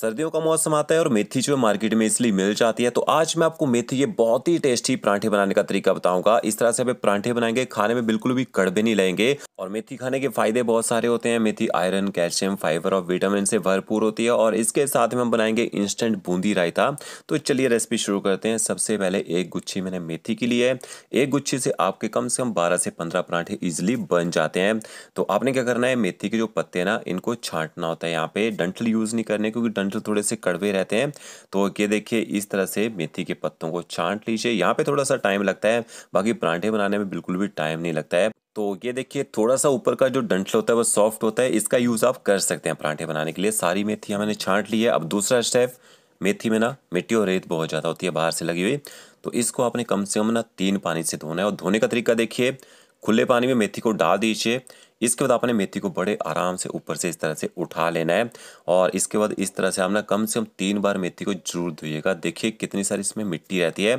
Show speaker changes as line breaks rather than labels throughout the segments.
सर्दियों का मौसम आता है और मेथी जो है मार्केट में इसलिए मिल जाती है तो आज मैं आपको मेथी ये बहुत ही टेस्टी परांठे बनाने का तरीका बताऊंगा इस तरह से आप परांठे बनाएंगे खाने में बिल्कुल भी कड़बे नहीं लगेंगे और मेथी खाने के फायदे बहुत सारे होते हैं मेथी आयरन कैल्शियम फाइबर और विटामिन से भरपूर होती है और इसके साथ में हम बनाएंगे इंस्टेंट बूंदी रायता तो चलिए रेसिपी शुरू करते हैं सबसे पहले एक गुच्छी मैंने मेथी की ली है एक गुच्छी से आपके कम से कम बारह से पंद्रह परांठे ईजिली बन जाते हैं तो आपने क्या करना है मेथी के जो पत्ते ना इनको छाटना होता है यहाँ पे डंठल यूज़ नहीं करने क्योंकि डंट थोड़े से कड़वे रहते हैं तो ये देखिए इस तरह से मेथी के पत्तों को छांट लीजिए यहाँ पे थोड़ा सा टाइम लगता है बाकी परांठे बनाने में बिल्कुल भी टाइम नहीं लगता है तो ये देखिए थोड़ा सा ऊपर का जो डंठल होता है वो सॉफ्ट होता है इसका यूज़ आप कर सकते हैं परांठे बनाने के लिए सारी मेथी मैंने छांट ली है अब दूसरा स्टेप मेथी में ना मिट्टी और रेत बहुत ज़्यादा होती है बाहर से लगी हुई तो इसको आपने कम से कम ना तीन पानी से धोना है और धोने का तरीका देखिए खुले पानी में मेथी को डाल दीजिए इसके बाद आपने मेथी को बड़े आराम से ऊपर से इस तरह से उठा लेना है और इसके बाद इस तरह से आप कम से कम तीन बार मेथी को जरूर धोइएगा देखिए कितनी सारी इसमें मिट्टी रहती है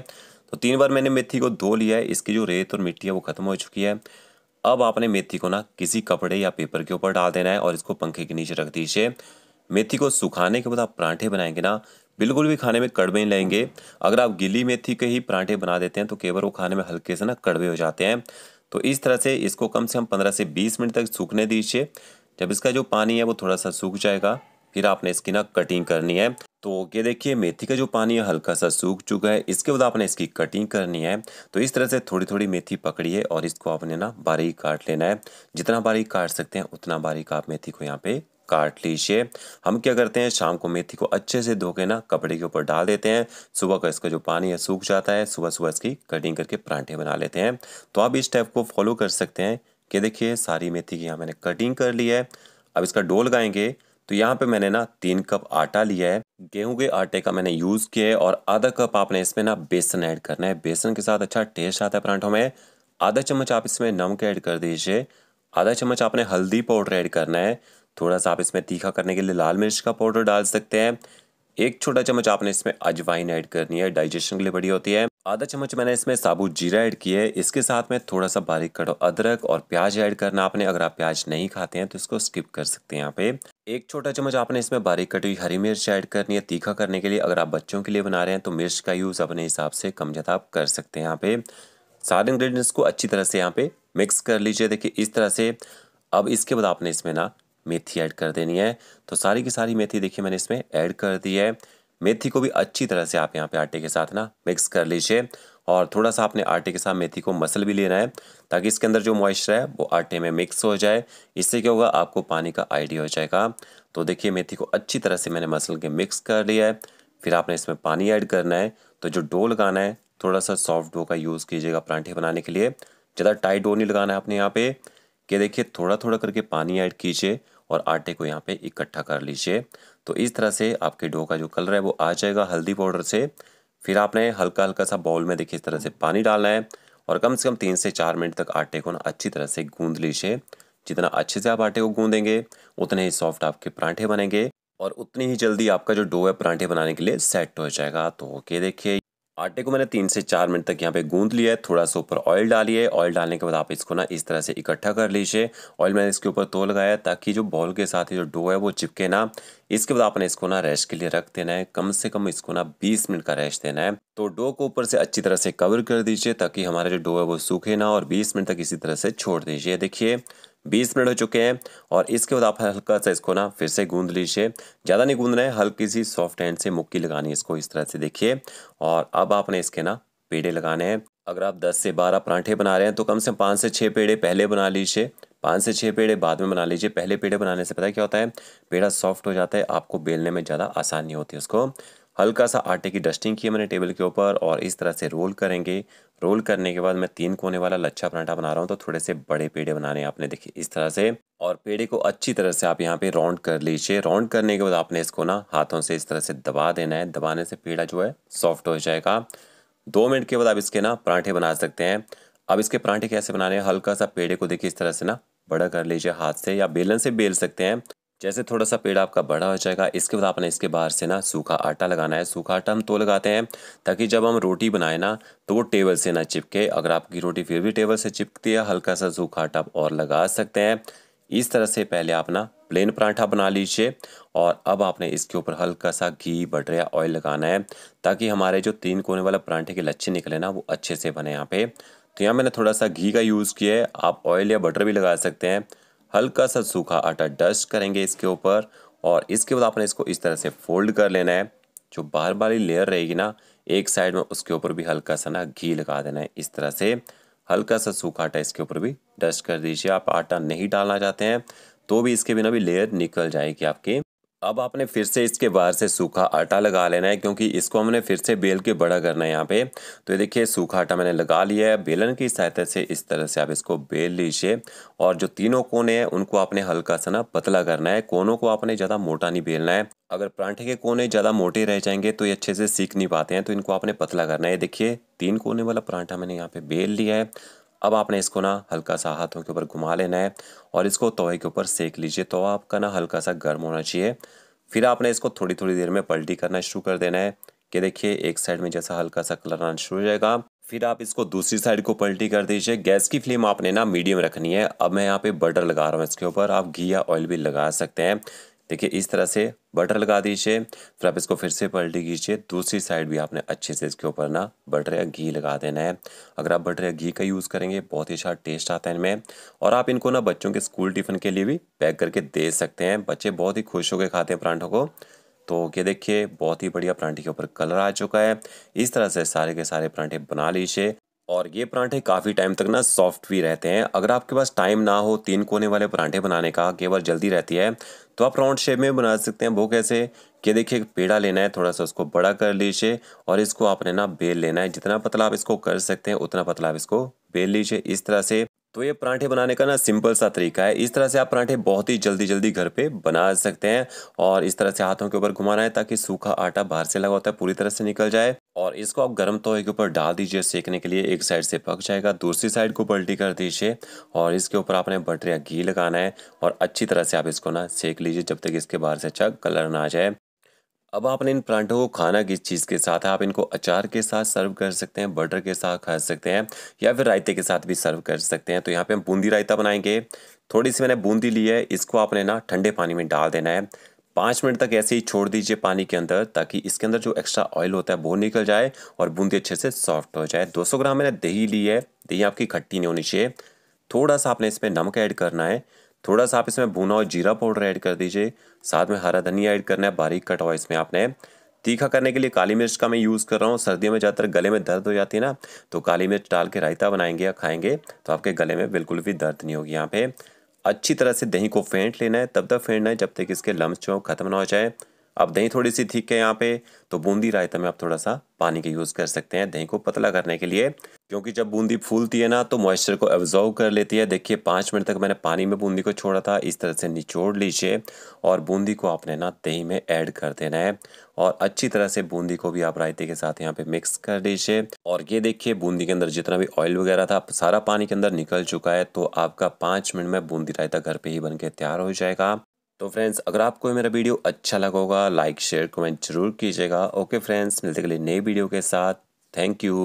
तो तीन बार मैंने मेथी को धो लिया है इसकी जो रेत और मिट्टी है वो खत्म हो चुकी है अब आपने मेथी को ना किसी कपड़े या पेपर के ऊपर डाल देना है और इसको पंखे के नीचे रख दीजिए मेथी को सुखाने के बाद आप परांठे बनाएंगे ना बिल्कुल भी खाने में कड़वे नहीं लगेंगे अगर आप गिली मेथी के ही परांठे बना देते हैं तो केवल वो खाने में हल्के से ना कड़वे हो जाते हैं तो इस तरह से इसको कम से कम पंद्रह से बीस मिनट तक सूखने दीजिए जब इसका जो पानी है वो थोड़ा सा सूख जाएगा फिर आपने इसकी ना कटिंग करनी है तो ये देखिए मेथी का जो पानी है हल्का सा सूख चुका है इसके बाद आपने इसकी कटिंग करनी है तो इस तरह से थोड़ी थोड़ी मेथी पकड़ी है और इसको आपने ना बारीक काट लेना है जितना बारीक काट सकते हैं उतना बारीक आप मेथी को यहाँ पे काट लीजिए हम क्या करते हैं शाम को मेथी को अच्छे से धो के ना कपड़े के ऊपर डाल देते हैं सुबह का इसका जो पानी है सूख जाता है सुबह सुबह इसकी कटिंग करके परांठे बना लेते हैं तो आप इस स्टेप को फॉलो कर सकते हैं कि देखिए सारी मेथी की यहाँ मैंने कटिंग कर ली है अब इसका डोल गाएंगे तो यहाँ पे मैंने ना तीन कप आटा लिया है गेहूं के आटे का मैंने यूज़ किया है और आधा कप आपने इसमें ना बेसन ऐड करना है बेसन के साथ अच्छा टेस्ट आता है परांठों में आधा चम्मच आप इसमें नमक ऐड कर दीजिए आधा चम्मच आपने हल्दी पाउडर ऐड करना है थोड़ा सा आप इसमें तीखा करने के लिए लाल मिर्च का पाउडर डाल सकते हैं एक छोटा चम्मच आपने इसमें अजवाइन ऐड करनी है डाइजेशन के लिए बढ़िया होती है आधा चम्मच मैंने इसमें साबुत जीरा ऐड किया है इसके साथ में थोड़ा सा बारीक कटो अदरक और प्याज ऐड करना आपने अगर आप प्याज नहीं खाते हैं तो इसको स्किप कर सकते हैं यहाँ पे एक छोटा चम्मच आपने इसमें बारीक कटी हुई हरी मिर्च ऐड करनी है तीखा करने के लिए अगर आप बच्चों के लिए बना रहे हैं तो मिर्च का यूज़ अपने हिसाब से कम ज़्यादा आप कर सकते हैं यहाँ पे सारे इंग्रेडिएंट्स को अच्छी तरह से यहाँ पे मिक्स कर लीजिए देखिए इस तरह से अब इसके बाद आपने इसमें ना मेथी ऐड कर देनी है तो सारी की सारी मेथी देखिए मैंने इसमें ऐड कर दी है मेथी को भी अच्छी तरह से आप यहाँ पे आटे के साथ ना मिक्स कर लीजिए और थोड़ा सा आपने आटे के साथ मेथी को मसल भी लेना है ताकि इसके अंदर जो मॉइस्चर है वो आटे में मिक्स हो जाए इससे क्या होगा आपको पानी का आइडिया हो जाएगा तो देखिए मेथी को अच्छी तरह से मैंने मसल के मिक्स कर लिया है फिर आपने इसमें पानी ऐड करना है तो जो डो लगाना है थोड़ा सा सॉफ्ट डो का यूज़ कीजिएगा परांठे बनाने के लिए ज़्यादा टाइट डो नहीं लगाना है आपने यहाँ पे कि देखिए थोड़ा थोड़ा करके पानी ऐड कीजिए और आटे को यहाँ पे इकट्ठा कर लीजिए तो इस तरह से आपके डो का जो कलर है वो आ जाएगा हल्दी पाउडर से फिर आपने हल्का हल्का सा बाउल में देखिए इस तरह से पानी डालना है और कम से कम तीन से चार मिनट तक आटे को ना अच्छी तरह से गूंद लीजिए जितना अच्छे से आप आटे को गूंदेंगे उतने ही सॉफ्ट आपके परांठे बनेंगे और उतनी ही जल्दी आपका जो डो है परांठे बनाने के लिए सेट हो जाएगा तो ओके देखिए आटे को मैंने तीन से चार मिनट तक यहाँ पे गूंद लिया है थोड़ा सा ऊपर ऑयल डालिए ऑयल डालने के बाद आप इसको ना इस तरह से इकट्ठा कर लीजिए ऑयल मैंने इसके ऊपर तो लगाया ताकि जो बॉल के साथ ही जो डो है वो चिपके ना इसके बाद आपने इसको ना रेस्ट के लिए रख देना है कम से कम इसको ना 20 मिनट का रेस्ट देना है तो डो को ऊपर से अच्छी तरह से कवर कर दीजिए ताकि हमारा जो डो है वो सूखे ना और बीस मिनट तक इसी तरह से छोड़ दीजिए देखिए बीस मिनट हो चुके हैं और इसके बाद आप हल्का सा इसको ना फिर से गूंद लीजिए ज़्यादा नहीं गूंदना है हल्की सी सॉफ्ट हैंड से मुक्की लगानी है इसको इस तरह से देखिए और अब आपने इसके ना पेड़े लगाने हैं अगर आप 10 से 12 परांठे बना रहे हैं तो कम से कम पाँच से छः पेड़े पहले बना लीजिए पाँच से छः पेड़े बाद में बना लीजिए पहले पेड़े बनाने से पता है क्या होता है पेड़ा सॉफ्ट हो जाता है आपको बेलने में ज़्यादा आसानी होती है उसको हल्का सा आटे की डस्टिंग की है मैंने टेबल के ऊपर और इस तरह से रोल करेंगे रोल करने के बाद मैं तीन कोने वाला लच्छा पराठा बना रहा हूँ तो थोड़े से बड़े पेड़े बनाने आपने देखिए इस तरह से और पेड़े को अच्छी तरह से आप यहाँ पे राउंड कर लीजिए राउंड करने के बाद आपने इसको ना हाथों से इस तरह से दबा देना है दबाने से पेड़ा जो है सॉफ्ट हो जाएगा दो मिनट के बाद आप इसके ना पराठे बना सकते हैं अब इसके पराठे कैसे बनाने हैं हल्का सा पेड़े को देखिए इस तरह से ना बड़ा कर लीजिए हाथ से या बेलन से बेल सकते हैं जैसे थोड़ा सा पेड़ आपका बड़ा हो जाएगा इसके बाद आपने इसके बाहर से ना सूखा आटा लगाना है सूखा आटा हम तो लगाते हैं ताकि जब हम रोटी बनाए ना तो वो टेबल से ना चिपके अगर आपकी रोटी फिर भी टेबल से चिपकती है हल्का सा सूखा आटा आप और लगा सकते हैं इस तरह से पहले आप ना प्लेन पराठा बना लीजिए और अब आपने इसके ऊपर हल्का सा घी बटर या ऑयल लगाना है ताकि हमारे जो तीन कोने वाला पराठे के लच्छे निकले ना वो अच्छे से बने यहाँ पे तो यहाँ मैंने थोड़ा सा घी का यूज़ किया है आप ऑयल या बटर भी लगा सकते हैं हल्का सा सूखा आटा डस्ट करेंगे इसके ऊपर और इसके बाद आपने इसको इस तरह से फोल्ड कर लेना है जो बाहर वाली लेयर रहेगी ना एक साइड में उसके ऊपर भी हल्का सा ना घी लगा देना है इस तरह से हल्का सा सूखा आटा इसके ऊपर भी डस्ट कर दीजिए आप आटा नहीं डालना चाहते हैं तो भी इसके बिना भी लेयर निकल जाएगी आपके अब आपने फिर से इसके बाहर से सूखा आटा लगा लेना है क्योंकि इसको हमने फिर से बेल के बड़ा करना है यहाँ पे तो ये देखिए सूखा आटा मैंने लगा लिया है बेलन की सहायता से इस तरह से आप इसको बेल लीजिए और जो तीनों कोने हैं उनको आपने हल्का सा ना पतला करना है कोनों को आपने ज़्यादा मोटा नहीं बेलना है अगर परांठे के कोने ज़्यादा मोटे रह जाएंगे तो ये अच्छे से सीख नहीं पाते हैं तो इनको आपने पतला करना है देखिए तीन कोने वाला परांठा मैंने यहाँ पे बेल लिया है अब आपने इसको ना हल्का सा हाथों के ऊपर घुमा लेना है और इसको तोहे के ऊपर सेक लीजिए तो आपका ना हल्का सा गर्म होना चाहिए फिर आपने इसको थोड़ी थोड़ी देर में पलटी करना शुरू कर देना है कि देखिए एक साइड में जैसा हल्का सा कलर आना शुरू हो जाएगा फिर आप इसको दूसरी साइड को पलटी कर दीजिए गैस की फ्लेम आपने ना मीडियम रखनी है अब मैं यहाँ पे बटर लगा रहा हूँ इसके ऊपर आप घी या ऑयल भी लगा सकते हैं देखिए इस तरह से बटर लगा दीजिए फिर आप इसको फिर से पलटी कीजिए दूसरी साइड भी आपने अच्छे से इसके ऊपर ना बटर या घी लगा देना है अगर आप बटर या घी का यूज़ करेंगे बहुत ही अच्छा टेस्ट आता है इनमें और आप इनको ना बच्चों के स्कूल टिफ़िन के लिए भी पैक करके दे सकते हैं बच्चे बहुत ही खुश होकर खाते हैं परांठों को तो ये देखिए बहुत ही बढ़िया परांठे के ऊपर कलर आ चुका है इस तरह से सारे के सारे परांठे बना लीजिए और ये पराठे काफ़ी टाइम तक ना सॉफ्ट भी रहते हैं अगर आपके पास टाइम ना हो तीन कोने वाले पराठे बनाने का केवल जल्दी रहती है तो आप राउंड शेप में बना सकते हैं वो कैसे कि देखिए पेड़ा लेना है थोड़ा सा उसको बड़ा कर लीजिए और इसको आपने ना बेल लेना है जितना पतला आप इसको कर सकते हैं उतना पतला आप इसको बेल लीजिए इस तरह से तो ये पराठे बनाने का ना सिंपल सा तरीका है इस तरह से आप पराठे बहुत ही जल्दी जल्दी घर पे बना सकते हैं और इस तरह से हाथों के ऊपर घुमाना है ताकि सूखा आटा बाहर से लगा होता है पूरी तरह से निकल जाए और इसको आप गर्म तोहे के ऊपर डाल दीजिए सेकने के लिए एक साइड से पक जाएगा दूसरी साइड को पलटी कर दीजिए और इसके ऊपर आपने बटर या घी लगाना है और अच्छी तरह से आप इसको ना सेक लीजिए जब तक इसके बाहर से अच्छा कलर ना आ जाए अब आपने इन परांठों को खाना किस चीज़ के साथ है आप इनको अचार के साथ सर्व कर सकते हैं बटर के साथ खा सकते हैं या फिर रायते के साथ भी सर्व कर सकते हैं तो यहाँ पे हम बूंदी रायता बनाएंगे थोड़ी सी मैंने बूंदी ली है इसको आपने ना ठंडे पानी में डाल देना है पाँच मिनट तक ऐसे ही छोड़ दीजिए पानी के अंदर ताकि इसके अंदर जो एक्स्ट्रा ऑयल होता है वो निकल जाए और बूंदी अच्छे से सॉफ्ट हो जाए दो ग्राम मैंने दही ली है दही आपकी खट्टी नहीं होनी चाहिए थोड़ा सा आपने इसमें नमक ऐड करना है थोड़ा सा आप इसमें भुना और जीरा पाउडर ऐड कर दीजिए साथ में हरा धनिया ऐड करना है बारीक कटा हुआ इसमें आपने तीखा करने के लिए काली मिर्च का मैं यूज़ कर रहा हूँ सर्दियों में ज़्यादातर गले में दर्द हो जाती है ना तो काली मिर्च डाल के रायता बनाएंगे या खाएंगे तो आपके गले में बिल्कुल भी दर्द नहीं होगी यहाँ पे अच्छी तरह से दही को फेंट लेना है तब तक फेंटना है जब तक इसके लम्स जो ख़त्म ना हो जाए अब दही थोड़ी सी थीक है यहाँ पे तो बूंदी रायता में आप थोड़ा सा पानी का यूज़ कर सकते हैं दही को पतला करने के लिए क्योंकि जब बूंदी फूलती है ना तो मॉइस्चर को एब्जॉर्व कर लेती है देखिए पाँच मिनट तक मैंने पानी में बूंदी को छोड़ा था इस तरह से निचोड़ लीजिए और बूंदी को आपने ना दही में ऐड कर देना है और अच्छी तरह से बूंदी को भी आप रायते के साथ यहाँ पे मिक्स कर लीजिए और ये देखिए बूंदी के अंदर जितना भी ऑयल वगैरह था सारा पानी के अंदर निकल चुका है तो आपका पाँच मिनट में बूंदी रायता घर पर ही बन के तैयार हो जाएगा तो फ्रेंड्स अगर आपको मेरा वीडियो अच्छा लगा होगा लाइक शेयर कमेंट जरूर कीजिएगा ओके फ्रेंड्स मिलते के लिए नई वीडियो के साथ थैंक यू